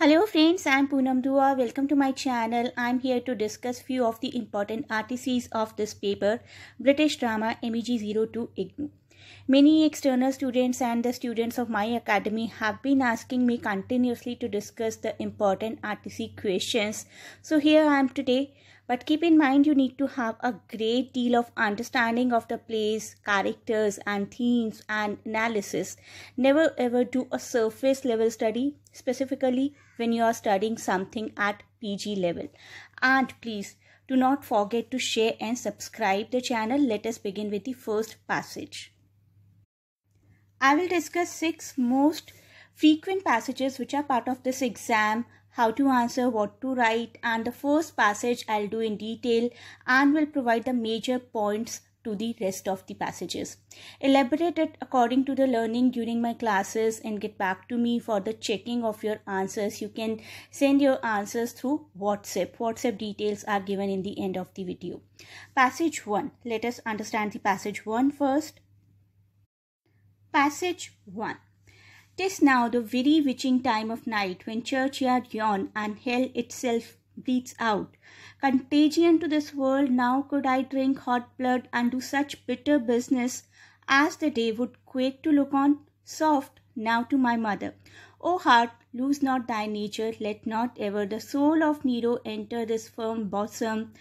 Hello friends, I'm Poonam Dua. Welcome to my channel. I'm here to discuss few of the important RTCs of this paper, British Drama MEG 02 IGNU. Many external students and the students of my academy have been asking me continuously to discuss the important RTC questions. So here I am today. But keep in mind you need to have a great deal of understanding of the plays, characters, and themes and analysis. Never ever do a surface level study, specifically when you are studying something at PG level. And please do not forget to share and subscribe the channel. Let us begin with the first passage. I will discuss six most frequent passages which are part of this exam how to answer, what to write, and the first passage I'll do in detail and will provide the major points to the rest of the passages. Elaborate it according to the learning during my classes and get back to me for the checking of your answers. You can send your answers through WhatsApp. WhatsApp details are given in the end of the video. Passage 1. Let us understand the passage 1 first. Passage 1. 'Tis now the very witching time of night, when churchyard yawn and hell itself breathes out. Contagion to this world now could I drink hot blood and do such bitter business as the day would quake to look on. Soft now to my mother. O heart, lose not thy nature, let not ever the soul of Nero enter this firm bosom.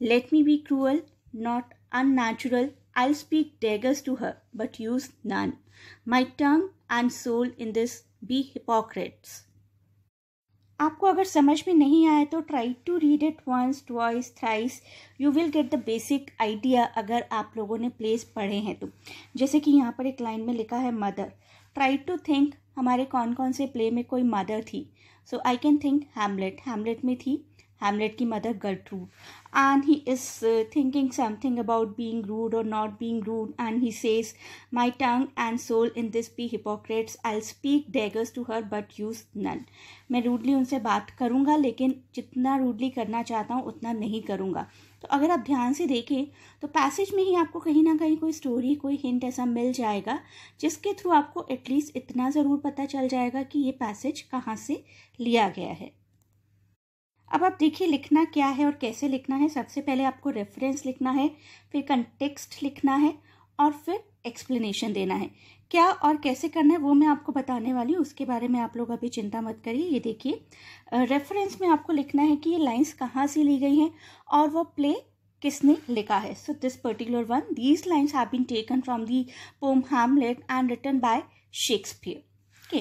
Let me be cruel, not unnatural. I'll speak daggers to her, but use none. My tongue and soul in this be hypocrites. आपको अगर समझ में नहीं आया तो try to read it once twice thrice you will get the basic idea अगर आप लोगों ने प्लेस पढ़े हैं तो जैसे कि यहाँ पर एक लाइन में लिखा है मदर ट्राई टू थिंक हमारे कौन कौन से प्ले में कोई मदर थी so I can think Hamlet Hamlet में थी हेमलेट की mother Gertrude and he is thinking something about being rude और not being rude and he he my tongue and and in this be hypocrites I speak daggers to her but use none मैं rudely उनसे बात करूँगा लेकिन जितना rudely करना चाहता हूँ उतना नहीं करूँगा तो अगर आप ध्यान से देखें तो पैसेज में ही आपको कहीं ना कहीं कोई स्टोरी कोई हिंट ऐसा मिल जाएगा जिसके थ्रू आपको एटलीस्ट इतना ज़रूर पता चल जाएगा कि ये पैसेज कहाँ से लिया गया है अब आप देखिए लिखना क्या है और कैसे लिखना है सबसे पहले आपको रेफरेंस लिखना है फिर कंटेक्स्ट लिखना है और फिर एक्सप्लेनेशन देना है क्या और कैसे करना है वो मैं आपको बताने वाली हूँ उसके बारे में आप लोग अभी चिंता मत करिए ये देखिए रेफरेंस में आपको लिखना है कि ये लाइन्स कहाँ से ली गई हैं और वो प्ले किसने लिखा है so this particular one these lines have been taken from the poem Hamlet and return by Shakespeare okay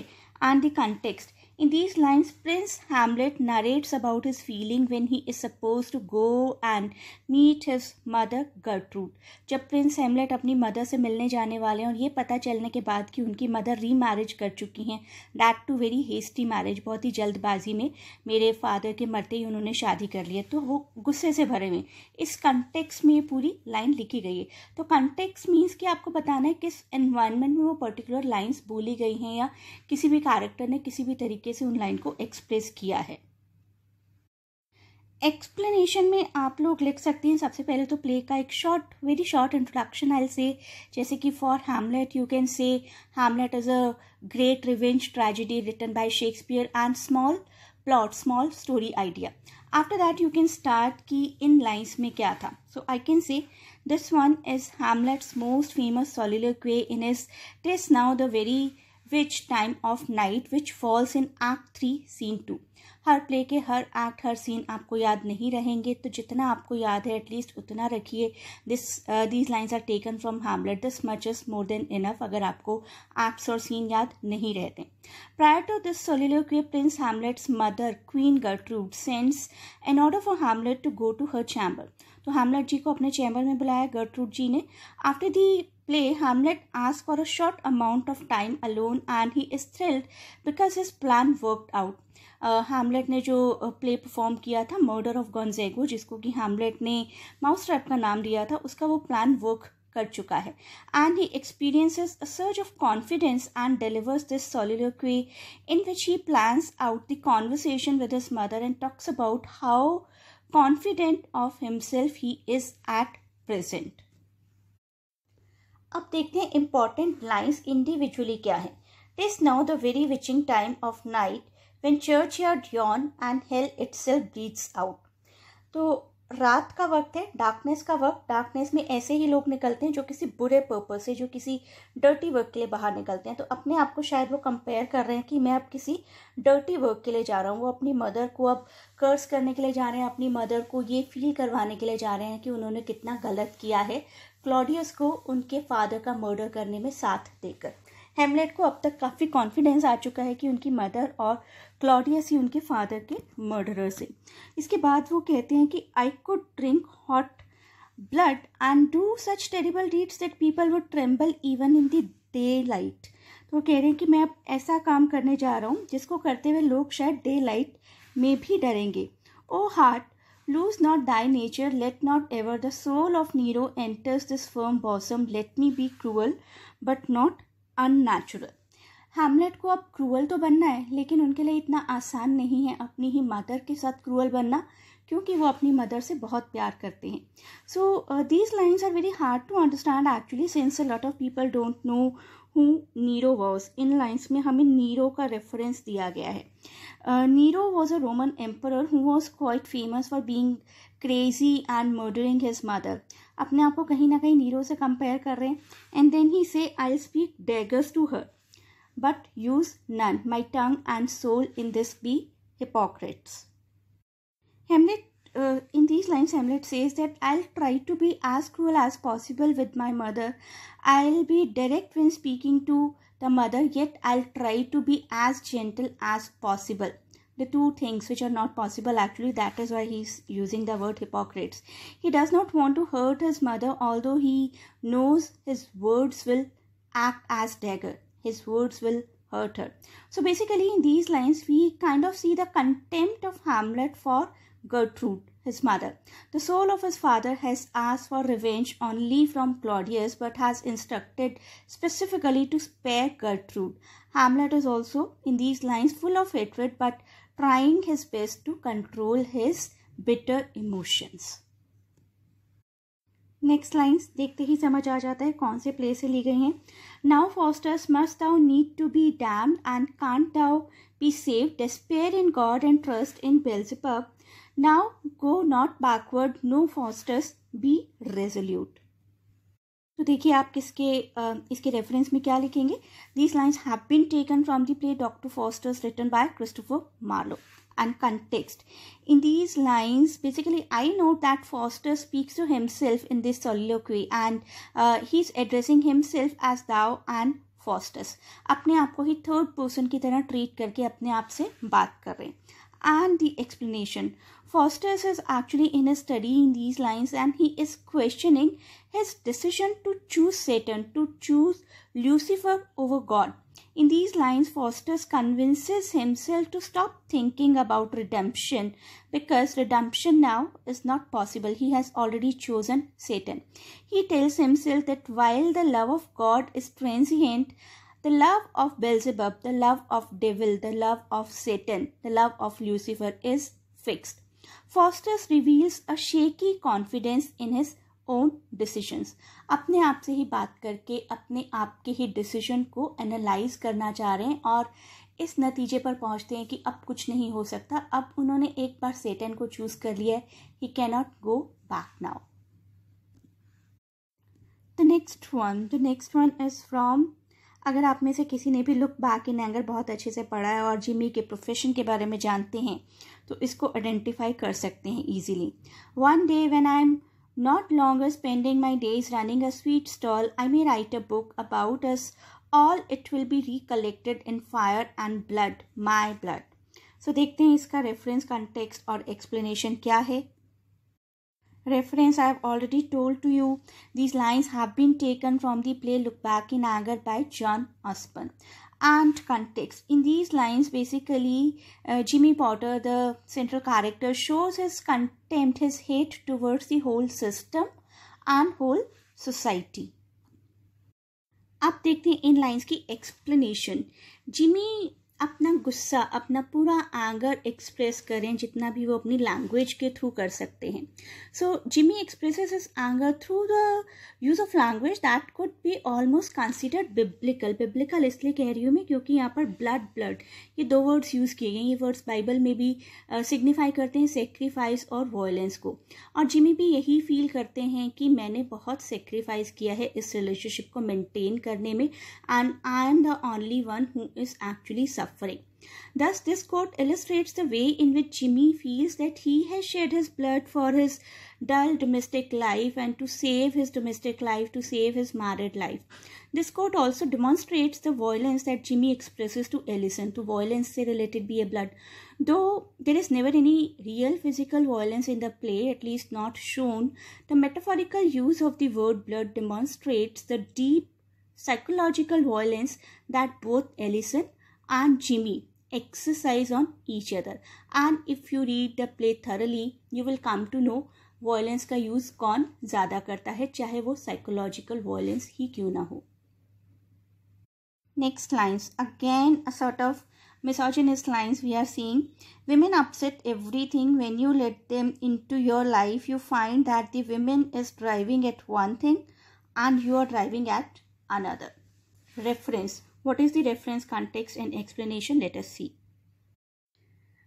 and the context In these lines, Prince Hamlet narrates about his feeling when he is supposed to go and meet his mother Gertrude. जब prince Hamlet अपनी mother से मिलने जाने वाले हैं और ये पता चलने के बाद कि उनकी मदर री मैरिज कर चुकी हैं that too very hasty marriage बहुत ही जल्दबाजी में मेरे फादर के मरते ही उन्होंने शादी कर ली है तो वो गुस्से से भरे हुए इस कंटेक्स में पूरी लाइन लिखी गई है तो कंटेक्स मीन्स कि आपको बताना है किस एनवायरनमेंट में वो पर्टिकुलर लाइन्स बोली गई हैं या किसी भी कैरेक्टर ने किसी भी तरीके तरीके से उन लाइन को एक्सप्रेस किया है एक्सप्लेनेशन में आप लोग लिख सकते हैं सबसे पहले तो प्ले का एक short very short introduction I say जैसे कि for Hamlet you can say Hamlet is a great revenge tragedy written by Shakespeare and small plot small story idea after that you can start कि इन lines में क्या था so I can say this one is Hamlet's most famous क्वे इन is this now the very witch time of night which falls in act three scene to हर play के हर एक्ट हर सीन आपको याद नहीं रहेंगे तो जितना आपको याद है एटलीस्ट उतना रखिए this these lines are taken from Hamlet this much is more than enough अगर आपको एक्ट्स और सीन याद नहीं रहते प्रायर टू दिस के prince Hamlet's mother queen Gertrude sends an order for Hamlet to go to her chamber तो Hamlet ji को अपने चैम्बर में बुलाया गर्ट्रूड जी ने after the play, Hamlet asks for a short amount of time alone and he is thrilled because his plan worked out. Hamlet uh, ने जो play uh, perform किया था मर्डर ऑफ गॉन्जेगो जिसको कि हैमलेट ने माउस ट्रैप का नाम दिया था उसका वो प्लान वर्क कर चुका है and he experiences a surge of confidence and delivers this सॉलिलोक्वी in which he plans out the conversation with his mother and talks about how confident of himself he is at present अब देखते हैं important lines individually क्या है TISS now the very विचिंग time of night when church yard Yon and hell it self breathes out तो रात का वक्त है डार्कनेस का वक्त डार्कनेस में ऐसे ही लोग निकलते हैं जो किसी बुरे पर्पज से जो किसी डर्टी वर्क के लिए बाहर निकलते हैं तो अपने आप को शायद वो कंपेयर कर रहे हैं कि मैं अब किसी डर्टी वर्क के लिए जा रहा हूँ वो अपनी मदर को अब कर्स करने के लिए जा रहे हैं अपनी मदर को ये फील करवाने के लिए जा रहे हैं कि उन्होंने कितना गलत किया है क्लॉडियस को उनके फादर का मर्डर करने में साथ देकर हेमलेट को अब तक काफ़ी कॉन्फिडेंस आ चुका है कि उनकी मदर और क्लॉडियस ही उनके फादर के मर्डरर्स हैं इसके बाद वो कहते हैं कि I could drink hot blood and do such terrible deeds that people would tremble even in the daylight तो वो कह रहे हैं कि मैं अब ऐसा काम करने जा रहा हूँ जिसको करते हुए लोग शायद डे लाइट में भी डरेंगे oh oh heart Lose not thy nature, let not ever the soul of Nero enters this firm bosom, let me be cruel, but not unnatural. हैमलेट को अब क्रूअल तो बनना है लेकिन उनके लिए इतना आसान नहीं है अपनी ही मदर के साथ क्रूअल बनना क्योंकि वो अपनी मदर से बहुत प्यार करते हैं so these lines are very hard to understand actually since a lot of people don't know who Nero was इन लाइन्स में हमें नीरो का रेफरेंस दिया गया है Nero was a Roman emperor who was quite famous for being crazy and murdering his mother अपने आप को कहीं ना कहीं नीरो से कंपेयर कर रहे हैं and then he says I speak daggers to her but use none my tongue and soul in this be hypocrites Hamlet in these lines, Hamlet says that I'll try to be as cruel as possible with my mother. I'll be direct when speaking to the mother, yet I'll try to be as gentle as possible. The two things which are not possible actually, that is why he's using the word hypocrites. He does not want to hurt his mother, although he knows his words will act as dagger. His words will hurt her. So basically, in these lines, we kind of see the contempt of Hamlet for Gertrude his mother. The soul of his father has asked for revenge only from Claudius but has instructed specifically to spare Gertrude. Hamlet is also in these lines full of hatred but trying his best to control his bitter emotions. Next lines देखते ही समझ आ जाता है कौन से play से ली गई हैं now Faustus must thou need to be damned and can't thou be save despair in God and trust in Beelzebub Now go not backward, no fosters, be resolute. तो देखिए आप किसके uh, इसके रेफरेंस में क्या लिखेंगे these lines have been taken from the play Doctor Faustus written by Christopher Marlowe and context in these lines basically I know that Faustus speaks to himself in this soliloquy and he is addressing himself as thou and Faustus अपने आप को ही third person की तरह treat करके अपने आप से बात कर रहे हैं and the explanation Faustus is actually in his study in these lines and he is questioning his decision to choose Satan, to choose Lucifer over God. In these lines, Faustus convinces himself to stop thinking about redemption because redemption now is not possible. He has already chosen Satan. He tells himself that while the love of God is transient, the love of Beelzebub, the love of devil, the love of Satan, the love of Lucifer is fixed. Faustus reveals a shaky confidence in his own decisions अपने आप से ही बात करके अपने आप के ही decision को analyse करना चाह रहे हैं और इस नतीजे पर पहुंचते हैं कि अब कुछ नहीं हो सकता अब उन्होंने एक बार सेटन को चूज कर लिया है he cannot go back now the next one the next one is from अगर आप में से किसी ने भी लुक बैक इन एंगर बहुत अच्छे से पढ़ा है और जिमी के प्रोफेशन के बारे में जानते हैं तो इसको आइडेंटिफाई कर सकते हैं easily one day when I am not longer spending my days running a sweet stall I may write a book about us all it will be recollected in fire and blood my blood so देखते हैं इसका reference context और explanation क्या है reference I have already told to you these lines have been taken from the play look back in आगर by John Osborne and context. In these lines, basically, uh, Jimmy Potter, the central character, shows his contempt, his hate towards the whole system and whole society. अब देखते हैं इन lines की explanation Jimmy अपना गुस्सा अपना पूरा आंगर एक्सप्रेस करें जितना भी वो अपनी लैंग्वेज के थ्रू कर सकते हैं so Jimmy express his anger through the use of language that could be almost considered biblical biblical इसलिए कह रही हूँ मैं क्योंकि यहाँ पर ब्लड ब्लड ये दो वर्ड्स यूज़ किए गए ये वर्ड्स बाइबल में भी सिग्निफाई uh, करते हैं सेक्रीफाइस और वॉयलेंस को और जिमी भी यही फील करते हैं कि मैंने बहुत सेक्रीफाइस किया है इस रिलेशनशिप को मेनटेन करने में and I am the only one who is actually सफ suffering. Thus, this quote illustrates the way in which Jimmy feels that he has shed his blood for his dull domestic life and to save his domestic life, to save his married life. This quote also demonstrates the violence that Jimmy expresses to Ellison, to violence से related be a blood. Though there is never any real physical violence in the play, at least not shown, the metaphorical use of the word blood demonstrates the deep psychological violence that both Ellison and Jimmy exercise on each other. And if you read the play thoroughly, you will come to know violence का use कौन ज़्यादा करता है चाहे वो psychological violence ही क्यों ना हो next lines again a sort of misogynist lines we are seeing women upset everything when you let them into your life you find that the women is driving at one thing and you are driving at another reference what is the reference context and explanation? Let us see.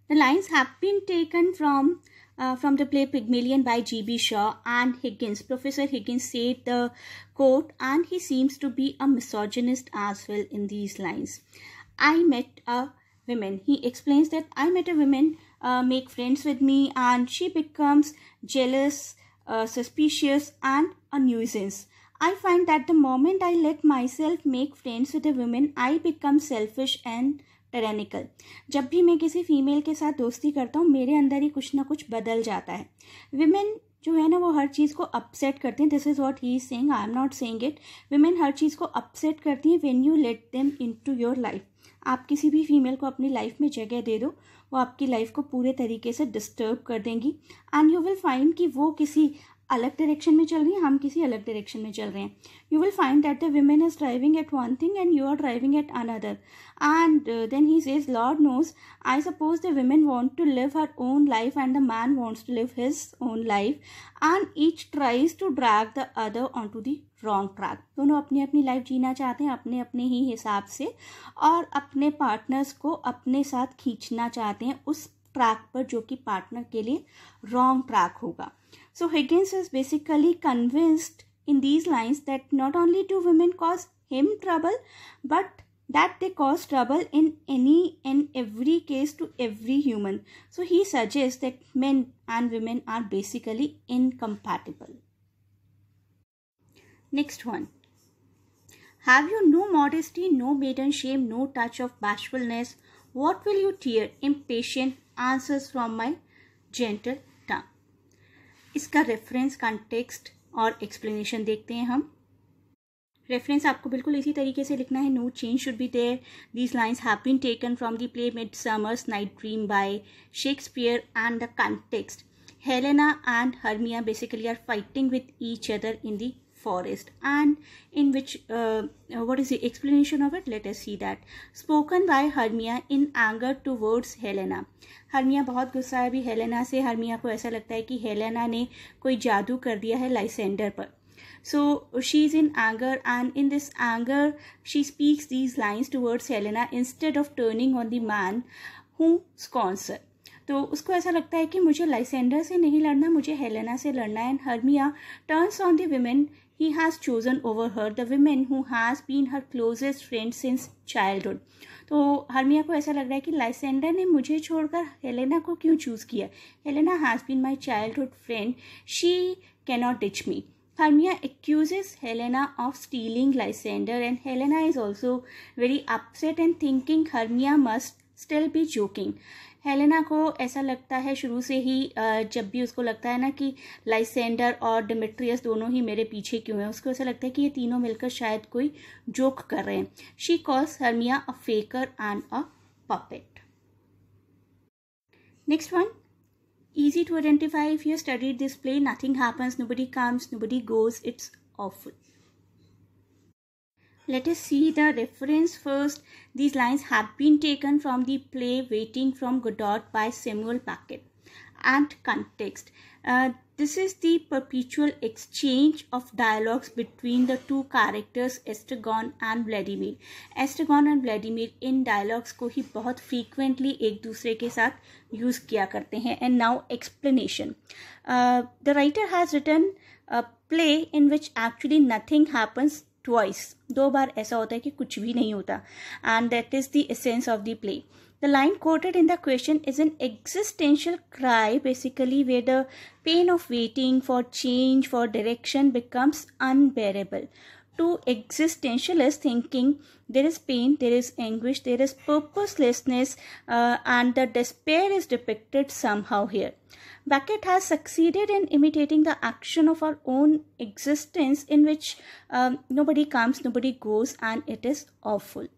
The lines have been taken from uh, from the play Pygmalion by G.B. Shaw and Higgins. Professor Higgins said the quote and he seems to be a misogynist as well in these lines. I met a woman. He explains that I met a woman uh, make friends with me and she becomes jealous, uh, suspicious and a nuisance. I find that the moment I let myself make friends with a woman, I become selfish and टेरेनिकल जब भी मैं किसी female के साथ दोस्ती करता हूँ मेरे अंदर ही कुछ ना कुछ बदल जाता है विमेन जो है ना वो हर चीज़ को अपसेट करती हैं this is what he is saying I am not saying it women हर चीज़ को अपसेट करती हैं when you let them into your life आप किसी भी फीमेल को अपनी लाइफ में जगह दे दो वो आपकी लाइफ को पूरे तरीके से डिस्टर्ब कर देंगी एंड यू विल फाइंड कि वो किसी अलग डायरेक्शन में चल रही हैं हम किसी अलग डायरेक्शन में चल रहे हैं you will find that the women is driving at one thing and you are driving at another and then he says lord knows I suppose the women want to live her own life and the man wants to live his own life and each tries to drag the other on to the wrong track दोनों अपनी अपनी life जीना चाहते हैं अपने अपने ही हिसाब से और अपने पार्टनर्स को अपने साथ खींचना चाहते हैं उस ट्रैक पर जो कि पार्टनर के लिए रॉन्ग ट्रैक होगा So Higgins is basically convinced in these lines that not only do women cause him trouble, but that they cause trouble in any and every case to every human. So he suggests that men and women are basically incompatible. Next one. Have you no modesty, no maiden shame, no touch of bashfulness? What will you tear? Impatient answers from my gentle इसका reference context और explanation देखते हैं हम reference आपको बिल्कुल इसी तरीके से लिखना है no change should be there these lines have been taken from the play midsummer's night dream by Shakespeare and the context Helena and Hermia basically are fighting with each other in the forest and in which uh, what is the explanation of it let us see that spoken by hermia in anger towards helena hermia bahut gussa hai bhi helena se hermia ko aisa lagta hai ki helena ne koi jadoo kar diya hai lysander par So she is in anger, and in this anger, she speaks these lines towards Helena instead of turning on the man who scorns her. तो उसको ऐसा लगता है कि मुझे Lysander से नहीं लड़ना मुझे हेलेना से लड़ना है and Hermia turns on the women he has chosen over her the woman who has been her closest friend since childhood So Hermia को ऐसा लग रहा है कि लाइसेंडा ने मुझे छोड़कर हेलेना को क्यों चूज़ किया Helena has been my childhood friend she Hermia accuses Helena of stealing Lysander, and Helena is also very upset and thinking Hermia must still be joking. Helena को ऐसा लगता है शुरू से ही जब भी उसको लगता है ना कि लाइसेंडर और डिमिट्रियस दोनों ही मेरे पीछे क्यों हैं उसको ऐसा लगता है कि ये तीनों मिलकर शायद कोई जोक कर रहे हैं she calls Hermia a faker and a puppet next one easy to identify if you studied this play nothing happens nobody comes nobody goes it's awful Let us see the reference first. These lines have been taken from the play Waiting from Godot by Samuel Beckett. And context. Uh, this is the perpetual exchange of dialogues between the two characters Estragon and Vladimir. Estragon and Vladimir in dialogues को ही बहुत frequently एक दूसरे के साथ use किया करते हैं And now explanation. Uh, the writer has written a play in which actually nothing happens twice दो बार ऐसा होता है कि कुछ भी नहीं होता and that is the of the play the line quoted in the question is an existential cry basically way the pain of waiting for change for direction becomes unbearable to existentialist thinking, there is pain, there is anguish, there is purposelessness, uh, and the despair is depicted somehow here. Beckett has succeeded in imitating the action of our own existence, in which um, nobody comes, nobody goes, and it is awful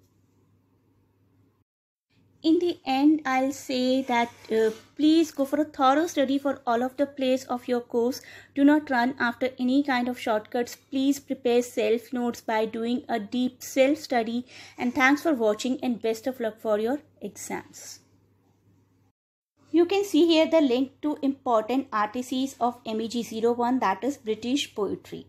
in the end i'll say that uh, please go for a thorough study for all of the plays of your course do not run after any kind of shortcuts please prepare self notes by doing a deep self study and thanks for watching and best of luck for your exams you can see here the link to important RTCs of MEG01 that is British poetry.